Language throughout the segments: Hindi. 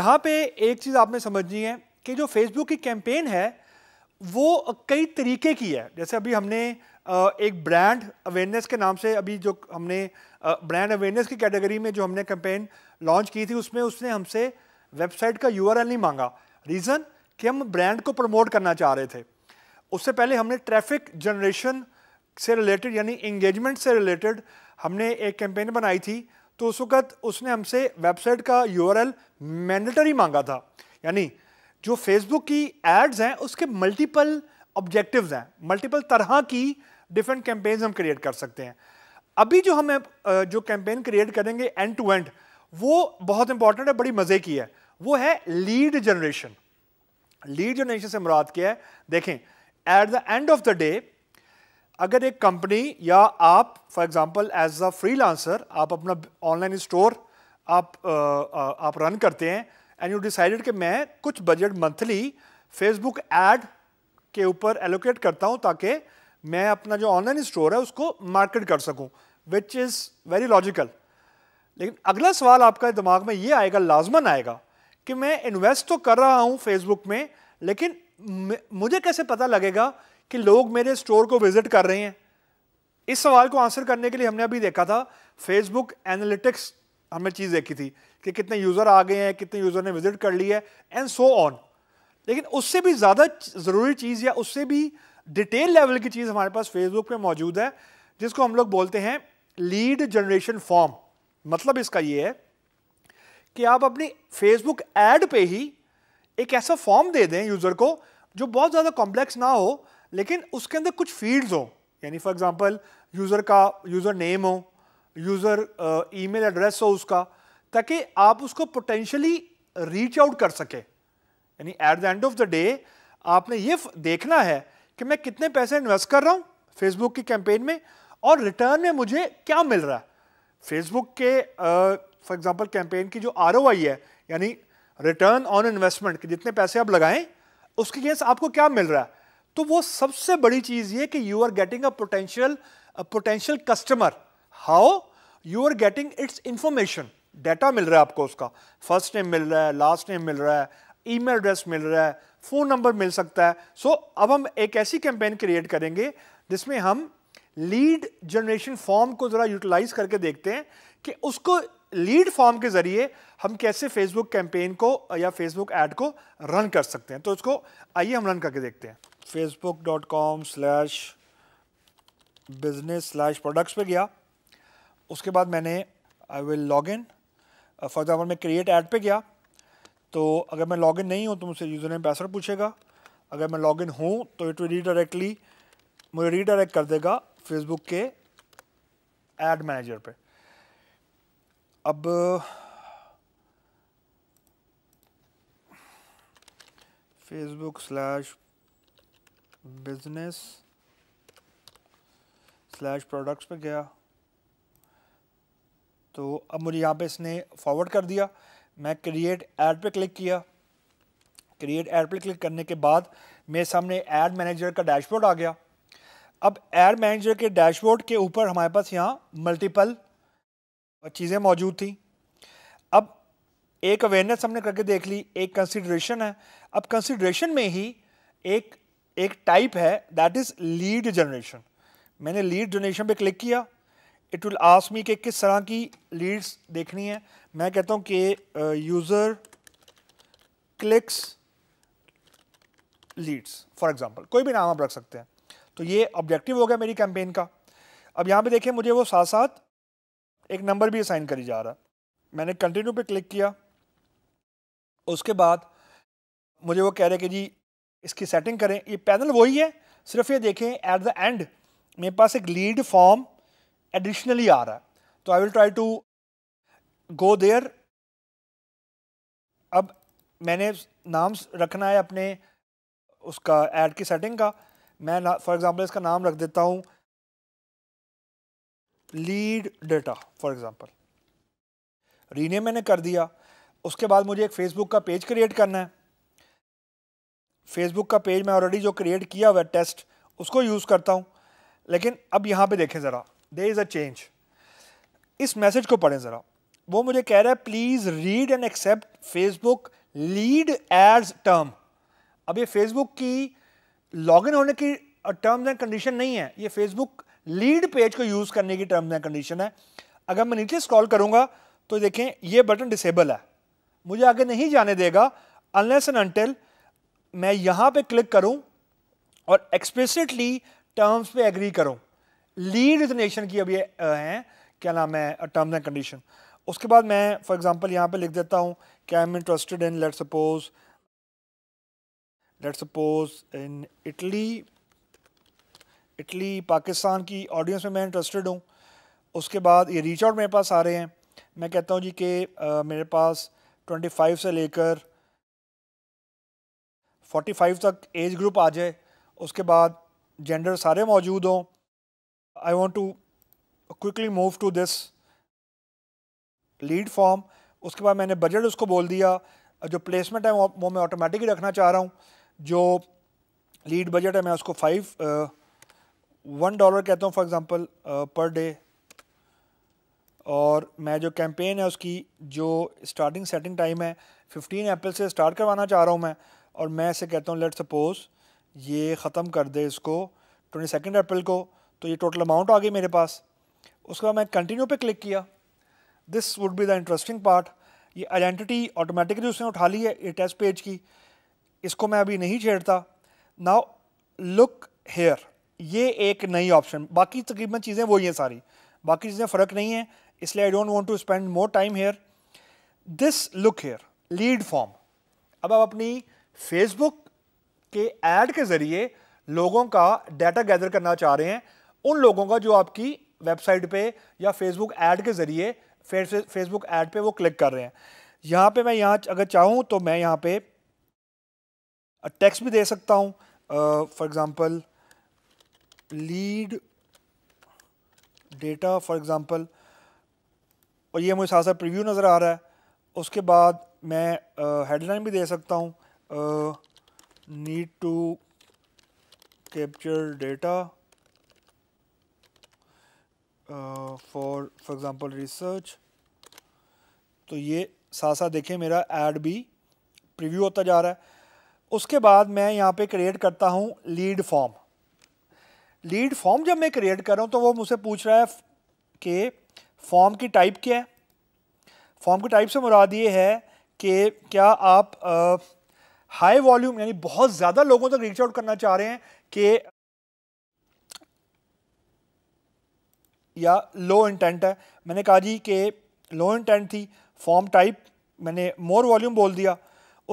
यहाँ पे एक चीज़ आपने समझनी है कि जो फेसबुक की कैंपेन है वो कई तरीके की है जैसे अभी हमने एक ब्रांड अवेयरनेस के नाम से अभी जो हमने ब्रांड अवेयरनेस की कैटेगरी में जो हमने कैंपेन लॉन्च की थी उसमें उसने हमसे वेबसाइट का यू नहीं मांगा रीज़न कि हम ब्रांड को प्रमोट करना चाह रहे थे उससे पहले हमने ट्रैफिक जनरेशन से रिलेटेड यानी इंगेजमेंट से रिलेटेड हमने एक कैंपेन बनाई थी तो उस वक्त उसने हमसे वेबसाइट का यू आर एल मैंडेटरी मांगा था यानी जो फेसबुक की एड्स हैं उसके मल्टीपल ऑब्जेक्टिव्स हैं मल्टीपल तरह की डिफरेंट कैंपेन्स हम क्रिएट कर सकते हैं अभी जो हम जो कैंपेन क्रिएट करेंगे एंड टू एंड वो बहुत इंपॉर्टेंट है बड़ी मज़े की है वो है लीड जनरेशन लीड जनरेशन से मुराद क्या है देखें at the end of the day अगर एक कंपनी या आप for example as a freelancer आप अपना ऑनलाइन स्टोर आप आ, आ, आप रन करते हैं एंड यू डिसाइडेड कि मैं कुछ बजट मंथली फेसबुक एड के ऊपर एलोकेट करता हूं ताकि मैं अपना जो ऑनलाइन स्टोर है उसको मार्केट कर सकूं विच इज़ वेरी लॉजिकल लेकिन अगला सवाल आपका दिमाग में ये आएगा लाजमन आएगा कि मैं इन्वेस्ट तो कर रहा हूँ फेसबुक में लेकिन मुझे कैसे पता लगेगा कि लोग मेरे स्टोर को विजिट कर रहे हैं इस सवाल को आंसर करने के लिए हमने अभी देखा था फेसबुक एनालिटिक्स हमने चीज़ देखी थी कि कितने यूज़र आ गए हैं कितने यूज़र ने विजिट कर लिया है एंड सो ऑन लेकिन उससे भी ज़्यादा ज़रूरी चीज़ या उससे भी डिटेल लेवल की चीज़ हमारे पास फेसबुक पे मौजूद है जिसको हम लोग बोलते हैं लीड जनरेशन फॉर्म मतलब इसका ये है कि आप अपनी फेसबुक एड पे ही एक ऐसा फॉर्म दे दें यूज़र को जो बहुत ज़्यादा कॉम्प्लेक्स ना हो लेकिन उसके अंदर कुछ फील्ड्स हो यानी फॉर एग्जांपल यूज़र का यूज़र नेम हो यूज़र ईमेल एड्रेस हो उसका ताकि आप उसको पोटेंशियली रीच आउट कर सके यानी at the end of the day आपने ये देखना है कि मैं कितने पैसे इन्वेस्ट कर रहा हूँ फेसबुक की कैंपेन में और रिटर्न में मुझे क्या मिल रहा है फेसबुक के फॉर एग्जांपल कैंपेन की जो आर है यानी रिटर्न ऑन इन्वेस्टमेंट के जितने पैसे आप लगाएं उसके केस आपको क्या मिल रहा है तो वो सबसे बड़ी चीज़ ये कि you are getting a potential potential customer how you are getting its information data मिल रहा है आपको उसका फर्स्ट नेम मिल रहा है लास्ट नेम मिल रहा है ईमेल एड्रेस मिल रहा है फ़ोन नंबर मिल सकता है सो so, अब हम एक ऐसी कैंपेन क्रिएट करेंगे जिसमें हम लीड जनरेशन फॉर्म को ज़रा यूटिलाइज करके देखते हैं कि उसको लीड फॉर्म के ज़रिए हम कैसे फेसबुक कैंपेन को या फेसबुक ऐड को रन कर सकते हैं तो उसको आइए हम रन करके देखते हैं Facebook dot com slash business slash products पे गया उसके बाद मैंने I will log in for example मैं क्रिएट ऐड पे गया तो अगर मैं लॉग इन नहीं हूँ तो मुझसे यूज़र नेम पासवर्ड पूछेगा अगर मैं लॉग इन हूँ तो इट विल रीडायरेक्टली मुझे रीडायरेक्ट कर देगा फेसबुक के एड मैनेजर पे अब Facebook slash business slash products पे गया तो अब मुझे यहाँ पे इसने फॉरवर्ड कर दिया मैं क्रिएट ऐड पे क्लिक किया क्रिएट ऐड पे क्लिक करने के बाद मेरे सामने ऐड मैनेजर का डैशबोर्ड आ गया अब ऐड मैनेजर के डैशबोर्ड के ऊपर हमारे पास यहाँ मल्टीपल चीज़ें मौजूद थी अब एक अवेयरनेस हमने करके देख ली एक कंसिड्रेशन है अब कंसिड्रेशन में ही एक एक टाइप है दैट इज़ लीड जनरेशन मैंने लीड जनरेशन पे क्लिक किया इट विल आस्क मी कि किस तरह की लीड्स देखनी है मैं कहता हूँ कि user clicks leads for example कोई भी नाम आप रख सकते हैं तो ये ऑब्जेक्टिव हो गया मेरी कैंपेन का अब यहाँ पे देखें मुझे वो साथ साथ एक नंबर भी असाइन करी जा रहा है मैंने कंटिन्यू पे क्लिक किया उसके बाद मुझे वो कह रहे कि जी इसकी सेटिंग करें ये पैनल वही है सिर्फ ये देखें एट द एंड मेरे पास एक लीड फॉर्म एडिशनली आ रहा है तो I will try to go there अब मैंने नाम रखना है अपने उसका ऐड की सेटिंग का मैं फॉर एग्जांपल इसका नाम रख देता हूँ lead data for example rename मैंने कर दिया उसके बाद मुझे एक फेसबुक का पेज क्रिएट करना है फेसबुक का पेज मैं ऑलरेडी जो क्रिएट किया हुआ टेस्ट उसको यूज़ करता हूँ लेकिन अब यहाँ पे देखें ज़रा दे इज़ अ चेंज इस मैसेज को पढ़ें ज़रा वो मुझे कह रहा है please read and accept Facebook lead ads term अब ये फेसबुक की लॉगिन होने की टर्म्स एंड कंडीशन नहीं है ये फेसबुक लीड पेज को यूज़ करने की टर्म्स एंड कंडीशन है अगर मैं नीचे स्क्रॉल करूँगा तो देखें ये बटन डिसेबल है मुझे आगे नहीं जाने देगा अनलेस एंड अनटिल मैं यहाँ पे क्लिक करूँ और एक्सप्रेसिटली टर्म्स पे एग्री करूँ लीड रिजनेशन की अभी हैं क्या नाम है टर्म्स एंड कंडीशन उसके बाद मैं फॉर एग्जांपल यहाँ पे लिख देता हूँ कि I am interested in let suppose let suppose in Italy Italy Pakistan की ऑडियंस में मैं इंटरेस्टेड हूँ उसके बाद ये रीच आउट मेरे पास आ रहे हैं मैं कहता हूँ जी कि मेरे पास 25 से लेकर 45 तक एज ग्रुप आ जाए उसके बाद जेंडर सारे मौजूद हों I want to quickly move to this lead form उसके बाद मैंने बजट उसको बोल दिया जो प्लेसमेंट है वो मैं ऑटोमेटिक ही रखना चाह रहा हूँ जो लीड बजट है मैं उसको फाइव वन डॉलर कहता हूँ फॉर एग्ज़ाम्पल पर डे और मैं जो कैंपेन है उसकी जो स्टार्टिंग सेटिंग टाइम है फिफ्टीन अप्रैल से स्टार्ट करवाना चाह रहा हूँ मैं और मैं इसे कहता हूँ लेट सपोज़ ये ख़त्म कर दे इसको ट्वेंटी सेकेंड अप्रैल को तो ये टोटल अमाउंट आ गई मेरे पास उसके बाद मैं कंटिन्यू पे क्लिक किया this would be the interesting part ये आइडेंटिटी ऑटोमेटिकली उसने उठा ली है ये टेस्ट पेज की इसको मैं अभी नहीं छेड़ता नाउ लुक हेयर ये एक नई ऑप्शन बाकी तकरीबन चीज़ें वही हैं सारी बाकी चीज़ें फ़र्क नहीं है इसलिए I don't want to spend more time here this look here lead form अब आप अपनी फेसबुक के ऐड के ज़रिए लोगों का डाटा गैदर करना चाह रहे हैं उन लोगों का जो आपकी वेबसाइट पे या फेसबुक ऐड के ज़रिए फेसबुक ऐड पे वो क्लिक कर रहे हैं यहाँ पे मैं यहाँ अगर चाहूँ तो मैं यहाँ पे टेक्स्ट भी दे सकता हूँ for example lead data for example और ये मुझे साथ साथ प्रिव्यू नज़र आ रहा है उसके बाद मैं हेडलाइन uh, भी दे सकता हूँ need need to capture data uh, for for example research तो ये साथ साथ देखें मेरा एड भी प्रीव्यू होता जा रहा है उसके बाद मैं यहाँ पे क्रिएट करता हूँ लीड फॉर्म लीड फॉर्म जब मैं क्रिएट कर रहा हूँ तो वो मुझसे पूछ रहा है कि फॉर्म की टाइप क्या है फॉर्म की टाइप से मुराद ये है कि क्या आप हाई वॉल्यूम यानी बहुत ज़्यादा लोगों तक रीच आउट करना चाह रहे हैं कि या लो इंटेंट है मैंने कहा जी कि लो इंटेंट थी फॉर्म टाइप मैंने मोर वॉल्यूम बोल दिया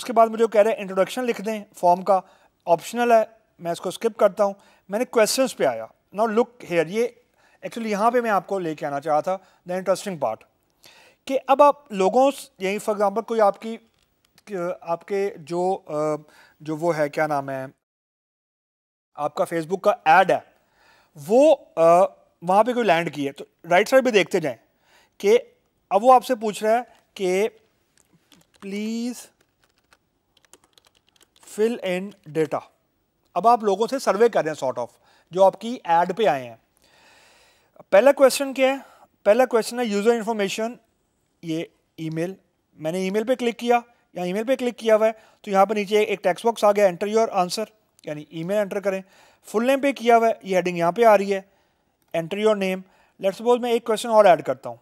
उसके बाद मुझे कह रहे हैं इंट्रोडक्शन लिख दें फॉर्म का ऑप्शनल है मैं इसको स्किप करता हूँ मैंने क्वेश्चंस पे आया नाउ लुक हेयर ये एक्चुअली यहाँ पे मैं आपको लेके आना चाह था द इंटरेस्टिंग पार्ट कि अब आप लोगों यहीं फॉर एग्जांपल कोई आपकी आपके जो जो वो है क्या नाम है आपका फेसबुक का एड है वो वहाँ पे कोई लैंड की है तो राइट साइड भी देखते जाएं कि अब वो आपसे पूछ रहा है कि प्लीज़ फिल इन डेटा अब आप लोगों से सर्वे कर रहे हैं सॉर्ट ऑफ जो आपकी एड पे आए हैं पहला क्वेश्चन क्या है पहला क्वेश्चन है यूज़र इन्फॉर्मेशन ये ईमेल मैंने ईमेल पे क्लिक किया या ईमेल पे क्लिक किया हुआ है तो यहाँ पर नीचे एक टेक्स्ट बॉक्स आ गया एंटर योर आंसर यानी ईमेल एंटर करें फुल नेम पे किया हुआ है ये हेडिंग यहाँ पे आ रही है enter your name let's suppose मैं एक क्वेश्चन और ऐड करता हूँ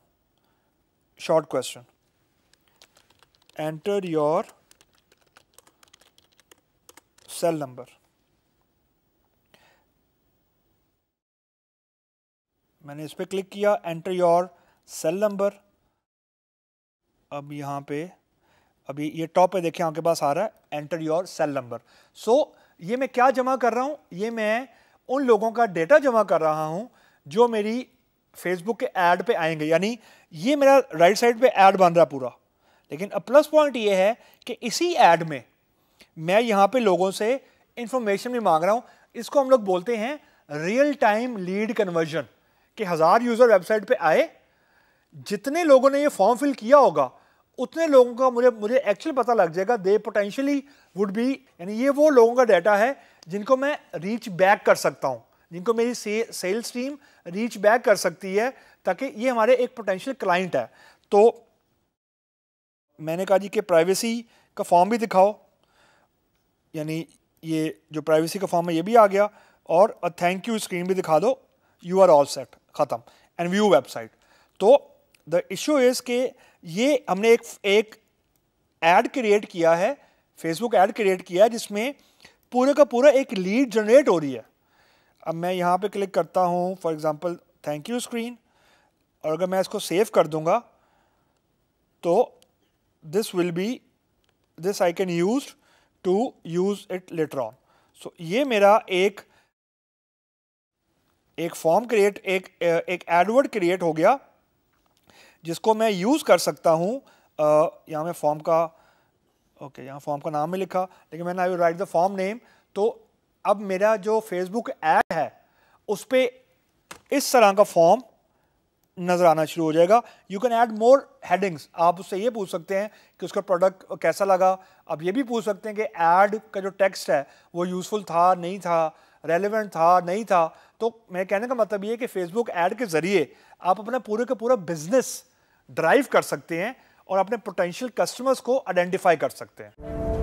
short question enter your cell number मैंने इस पर क्लिक किया एंटर योर सेल नंबर अब यहाँ पे अभी ये टॉप पे देखें आपके पास आ रहा है enter your cell number so ये मैं क्या जमा कर रहा हूँ ये मैं उन लोगों का डेटा जमा कर रहा हूँ जो मेरी फेसबुक के ऐड पे आएंगे यानी ये मेरा राइट साइड पे ऐड बन रहा पूरा लेकिन अब प्लस पॉइंट ये है कि इसी ऐड में मैं यहाँ पे लोगों से इन्फॉर्मेशन भी मांग रहा हूँ इसको हम लोग बोलते हैं रियल टाइम लीड कन्वर्जन कि हज़ार यूज़र वेबसाइट पे आए जितने लोगों ने ये फॉर्म फिल किया होगा उतने लोगों का मुझे मुझे एक्चुअल पता लग जाएगा दे पोटेंशियली वुड बी यानी ये वो लोगों का डाटा है जिनको मैं रीच बैक कर सकता हूँ जिनको मेरी से, सेल्स टीम रीच बैक कर सकती है ताकि ये हमारे एक पोटेंशियल क्लाइंट है तो मैंने कहा जी कि प्राइवेसी का फॉर्म भी दिखाओ यानी ये जो प्राइवेसी का फॉर्म है ये भी आ गया और थैंक यू स्क्रीन भी दिखा दो यू आर ऑल सेट ख़त्म एंड व्यू वेबसाइट तो द इशू इज़ के ये हमने एक एक एड क्रिएट किया है फेसबुक एड क्रिएट किया है जिसमें पूरे का पूरा एक लीड जनरेट हो रही है अब मैं यहाँ पे क्लिक करता हूँ for example thank you screen और अगर मैं इसको सेव कर दूँगा तो this will be this I can use to use it later on so ये मेरा एक एक फॉर्म क्रिएट एक एक एडवर्ड क्रिएट हो गया जिसको मैं यूज़ कर सकता हूँ यहाँ मैं फॉर्म का ओके okay, यहाँ फॉर्म का नाम भी लिखा लेकिन मैंने I write the form name तो अब मेरा जो फेसबुक ऐड है उस पर इस तरह का फॉर्म नज़र आना शुरू हो जाएगा you can add more headings आप उससे ये पूछ सकते हैं कि उसका प्रोडक्ट कैसा लगा आप ये भी पूछ सकते हैं कि ऐड का जो टेक्स्ट है वो यूज़फुल था नहीं था रेलिवेंट था नहीं था तो मेरे कहने का मतलब ये है कि फेसबुक ऐड के ज़रिए आप अपना पूरे का पूरा बिजनेस ड्राइव कर सकते हैं और अपने पोटेंशियल कस्टमर्स को आइडेंटिफाई कर सकते हैं